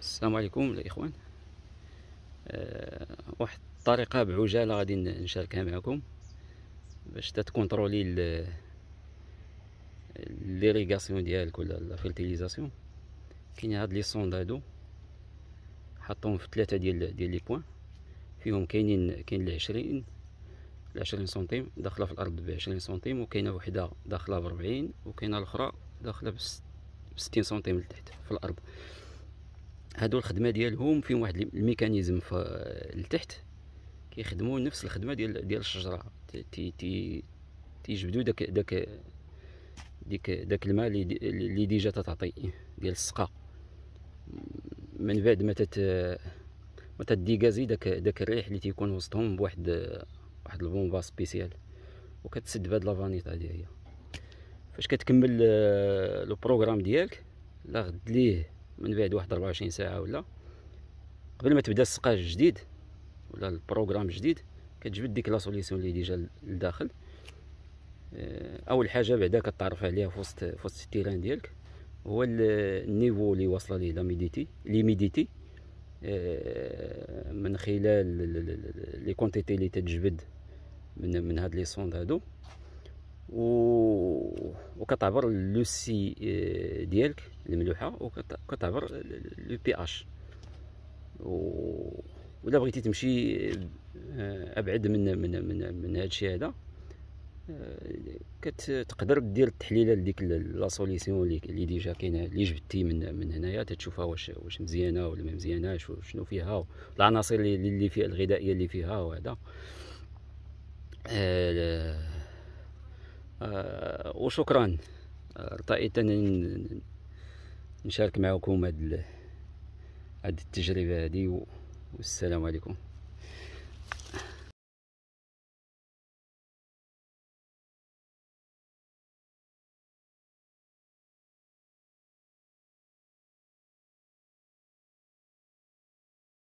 السلام عليكم الاخوان أه واحد الطريقه بعجاله غادي نشاركها معكم باش تكونترولي ليريغاسيون ديالك ولا لا فيرتيليزاسيون كاين هاد لي سوند هادو حطهم في ثلاثه ديال ديال لي بوين فيهم كاينين كاين اللي 20 ال20 سنتيم داخله في الارض بعشرين سنتيم وكاينه وحده داخله بربعين وكاينه الاخرى داخله بستين سنتيم لتحت في الارض هادو الخدمه ديالهم فيهم واحد الميكانيزم لتحت كيخدموا نفس الخدمه ديال ديال الشجره تي تي تيجبدوا داك داك ديك داك الماء اللي ديجا تتعطي ديال السقا من بعد ما تت ما تديغازي داك داك الريح اللي تيكون وسطهم بواحد واحد البومبا سبيسيال وكتسد بهاد لافانيت هادي هي فاش كتكمل آه، لو بروغرام ديالك لا غد ليه من بعد واحد 24 ساعه ولا قبل ما تبدا السقاج الجديد ولا البروغرام الجديد كتجبد ديك لا سوليسيون اللي ديجا لداخل اول حاجه بعدا كتعرف عليها في وسط في وسط التيران ديالك هو النيفو اللي واصله ليه لاميديتي ليميديتي من خلال لي كونتيتي اللي تتجبد من من هاد لي سوند هادو و... وكتعبر لو سي آه، ديالك الملوحه وكتعبر لو بي اش و... الا بغيتي تمشي آه، ابعد من من من, من هذا الشيء آه، هذا كتقدر دير التحليله لديك لا سوليسيون اللي ديجا كاينه اللي جبتي من من هنايا تتشوفها واش واش مزيانه ولا ما مزياناش شنو فيها العناصر اللي, اللي فيها الغذائيه اللي فيها وهذا آه، وشكرا ارتئيت آه، انني نشارك معكم هاد التجربه هذه والسلام عليكم